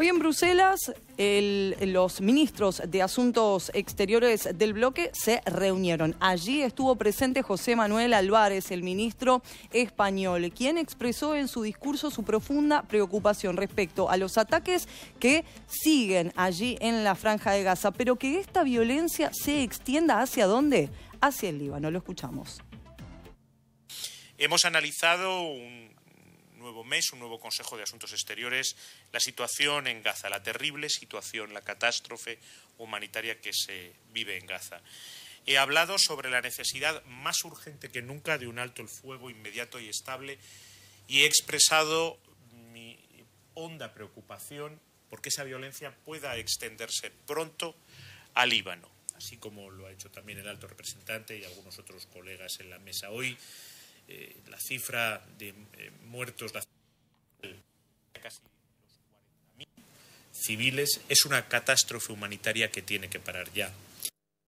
Hoy en Bruselas, los ministros de Asuntos Exteriores del bloque se reunieron. Allí estuvo presente José Manuel Álvarez, el ministro español, quien expresó en su discurso su profunda preocupación respecto a los ataques que siguen allí en la franja de Gaza, pero que esta violencia se extienda hacia dónde? Hacia el Líbano. Lo escuchamos. Hemos analizado un mes un nuevo Consejo de Asuntos Exteriores, la situación en Gaza, la terrible situación, la catástrofe humanitaria que se vive en Gaza. He hablado sobre la necesidad más urgente que nunca de un alto el fuego inmediato y estable y he expresado mi honda preocupación porque esa violencia pueda extenderse pronto al Líbano, así como lo ha hecho también el alto representante y algunos otros colegas en la mesa hoy. Eh, la cifra de eh, muertos, la civiles es una catástrofe humanitaria que tiene que parar ya.